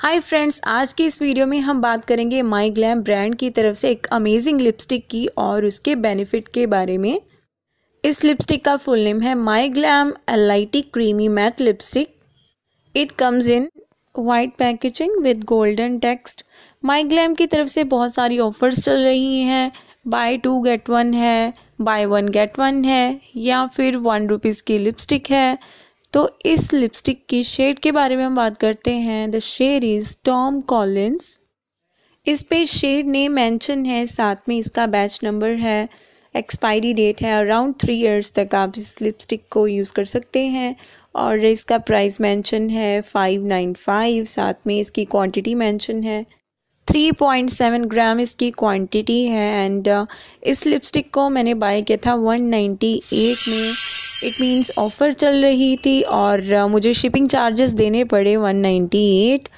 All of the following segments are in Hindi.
हाय फ्रेंड्स आज की इस वीडियो में हम बात करेंगे माई ग्लैम ब्रांड की तरफ से एक अमेजिंग लिपस्टिक की और उसके बेनिफिट के बारे में इस लिपस्टिक का फुल नेम है माई ग्लैम एलाइटी creamy matte lipstick it comes in white packaging with golden text my glam की तरफ से बहुत सारी ऑफर्स चल रही हैं बाय टू गेट वन है बाय वन गेट वन है या फिर वन रुपीज़ की लिपस्टिक है तो इस लिपस्टिक की शेड के बारे में हम बात करते हैं the shade is Tom Collins इस पे शेड ने मेंशन है साथ में इसका बैच नंबर है एक्सपायरी डेट है अराउंड थ्री इयर्स तक आप इस लिपस्टिक को यूज़ कर सकते हैं और इसका प्राइस मेंशन है फाइव नाइन फाइव साथ में इसकी क्वांटिटी मेंशन है थ्री पॉइंट सेवन ग्राम इसकी क्वांटिटी है एंड uh, इस लिपस्टिक को मैंने बाय किया था वन नाइन्टी एट में इट मीन्स ऑफ़र चल रही थी और uh, मुझे शिपिंग चार्जेस देने पड़े 198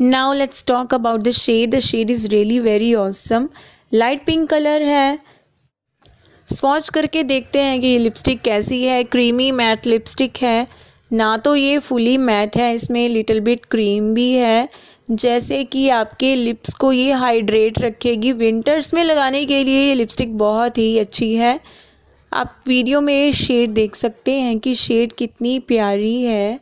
now let's talk about the shade the shade is really very awesome light pink colour है स्वॉच करके देखते हैं कि ये लिपस्टिक कैसी है क्रीमी मैट लिपस्टिक है ना तो ये फुली मैट है इसमें लिटिल बिट क्रीम भी है जैसे कि आपके लिप्स को ये हाइड्रेट रखेगी विंटर्स में लगाने के लिए ये लिपस्टिक बहुत ही अच्छी है आप वीडियो में शेड देख सकते हैं कि शेड कितनी प्यारी है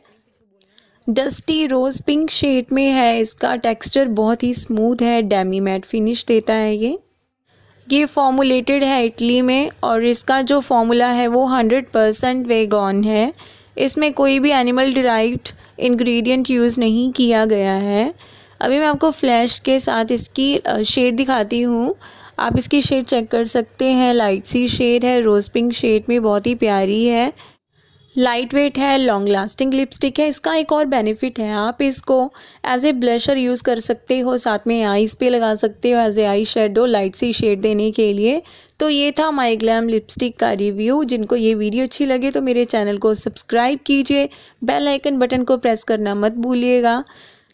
डस्टी रोज़ पिंक शेड में है इसका टेक्सचर बहुत ही स्मूथ है डेमी मैट फिनिश देता है ये ये फॉर्मुलेटेड है इटली में और इसका जो फॉर्मूला है वो हंड्रेड परसेंट वेगॉन है इसमें कोई भी एनिमल डिराइव्ड इंग्रेडिएंट यूज़ नहीं किया गया है अभी मैं आपको फ्लैश के साथ इसकी शेड दिखाती हूँ आप इसकी शेड चेक कर सकते हैं लाइट सी शेड है रोज़ पिंक शेड में बहुत ही प्यारी है लाइट वेट है लॉन्ग लास्टिंग लिपस्टिक है इसका एक और बेनिफिट है आप इसको एज ए ब्लशर यूज़ कर सकते हो साथ में आईज पे लगा सकते हो as a eye shadow light सी शेड देने के लिए तो ये था माई ग्लैम लिपस्टिक का रिव्यू जिनको ये वीडियो अच्छी लगे तो मेरे चैनल को सब्सक्राइब कीजिए बेल आइकन बटन को प्रेस करना मत भूलिएगा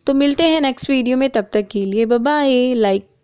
तो मिलते हैं नेक्स्ट वीडियो में तब तक के लिए बाय लाइक